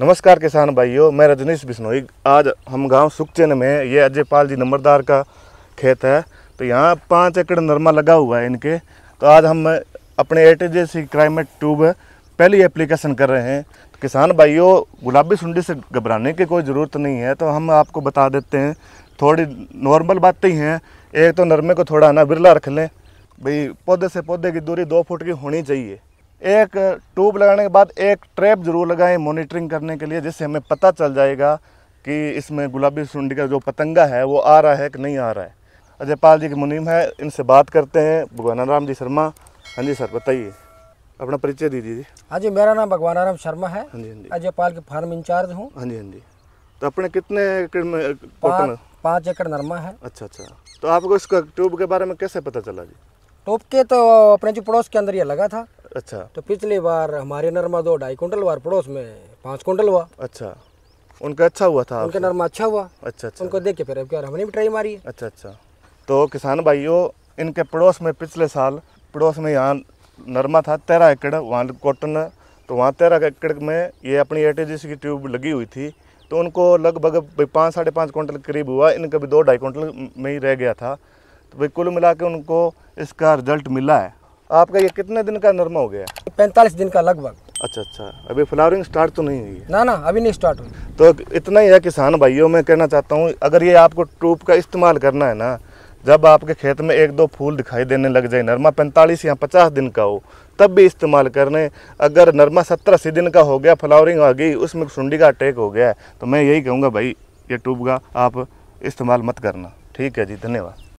नमस्कार किसान भाइयों मैं रजनीश बिश्नोई आज हम गांव सुखचैन में ये अजय पाल जी नंबरदार का खेत है तो यहाँ पाँच एकड़ नरमा लगा हुआ है इनके तो आज हम अपने सी क्लाइमेट ट्यूब पहली एप्लीकेशन कर रहे हैं तो किसान भाइयों गुलाबी सुंडी से घबराने की कोई ज़रूरत नहीं है तो हम आपको बता देते हैं थोड़ी नॉर्मल बातें ही हैं एक तो नरमे को थोड़ा ना बिरला रख लें भाई पौधे से पौधे की दूरी दो फुट की होनी चाहिए एक ट्यूब लगाने के बाद एक ट्रैप जरूर लगाएं मॉनिटरिंग करने के लिए जिससे हमें पता चल जाएगा कि इसमें गुलाबी सुंडी का जो पतंगा है वो आ रहा है कि नहीं आ रहा है अजय पाल जी की मुनीम है इनसे बात करते हैं भगवान राम जी शर्मा हाँ जी सर बताइए अपना परिचय दीजिए जी हाँ जी मेरा नाम भगवाना राम शर्मा है हाँ जी हाँ जी अजय पाल के फार्म इंचार्ज हूँ हाँ जी हाँ जी तो अपने कितने एकड़ में कॉटन पाँच एकड़ नरमा है अच्छा अच्छा तो आपको इसका ट्यूब के बारे में कैसे पता चला जी ट्यूब के तो अपने जो पड़ोस के अंदर ये लगा था अच्छा तो पिछली बार हमारे नरमा दो ढाई कुंटल बार पड़ोस में पाँच कुंटल हुआ अच्छा उनका अच्छा हुआ था उनका नरमा अच्छा हुआ अच्छा अच्छा उनको देख के फिर क्या हमने भी ट्राई मारी अच्छा अच्छा तो किसान भाइयों इनके पड़ोस में पिछले साल पड़ोस में यहाँ नरमा था तेरह एकड़ वहाँ कॉटन तो वहाँ तेरह एकड़ में ये अपनी ए की ट्यूब लगी हुई थी तो उनको लगभग पाँच साढ़े पाँच क्विंटल करीब हुआ इनका भी दो ढाई क्विंटल में ही रह गया था तो भाई कुल मिला के उनको इसका रिजल्ट मिला है आपका ये कितने दिन का नरमा हो गया पैंतालीस दिन का लगभग अच्छा अच्छा अभी फ्लावरिंग स्टार्ट तो नहीं हुई ना ना अभी नहीं स्टार्ट हुई तो इतना ही है किसान भाइयों मैं कहना चाहता हूँ अगर ये आपको ट्यूब का इस्तेमाल करना है ना जब आपके खेत में एक दो फूल दिखाई देने लग जाए नरमा पैंतालीस या पचास दिन का हो तब भी इस्तेमाल करने अगर नरमा सत्तर अस्सी दिन का हो गया फ्लावरिंग आ गई उसमें सुंडी का अटैक हो गया तो मैं यही कहूँगा भाई ये ट्यूब का आप इस्तेमाल मत करना ठीक है जी धन्यवाद